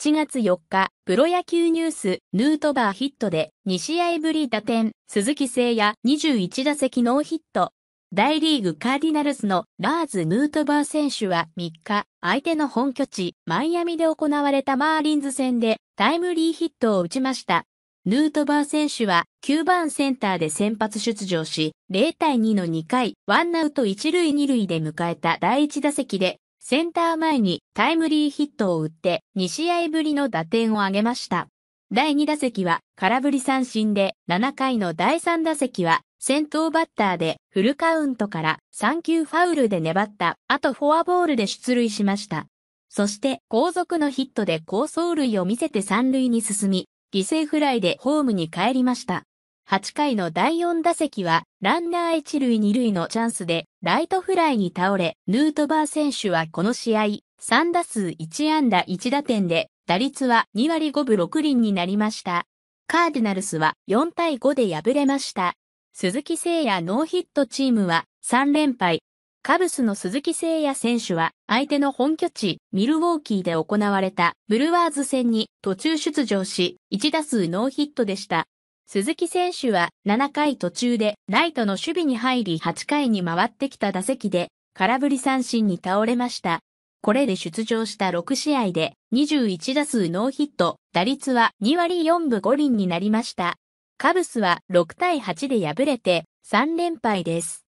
7月4日、プロ野球ニュース、ヌートバーヒットで、2試合ぶり打点、鈴木誠也21打席ノーヒット。大リーグカーディナルスのラーズ・ヌートバー選手は3日、相手の本拠地、マイアミで行われたマーリンズ戦でタイムリーヒットを打ちました。ヌートバー選手は9番センターで先発出場し、0対2の2回、ワンナウト1塁2塁で迎えた第1打席でセンター前にタイムリーヒットを打って2試合ぶりの打点を挙げました。第2打席は空振り三振で7回の第3打席は先頭バッターでフルカウントから3球ファウルで粘った後フォアボールで出塁しました。そして後続のヒットで高走塁を見せて三塁に進み、犠牲フライでホームに帰りました。8回の第4打席は、ランナー1塁2塁のチャンスで、ライトフライに倒れ、ヌートバー選手はこの試合、3打数1安打1打点で、打率は2割5分6厘になりました。カーディナルスは4対5で敗れました。鈴木誠也ノーヒットチームは3連敗。カブスの鈴木誠也選手は相手の本拠地ミルウォーキーで行われたブルワーズ戦に途中出場し1打数ノーヒットでした。鈴木選手は7回途中でライトの守備に入り8回に回ってきた打席で空振り三振に倒れました。これで出場した6試合で21打数ノーヒット、打率は2割4分5厘になりました。カブスは6対8で敗れて3連敗です。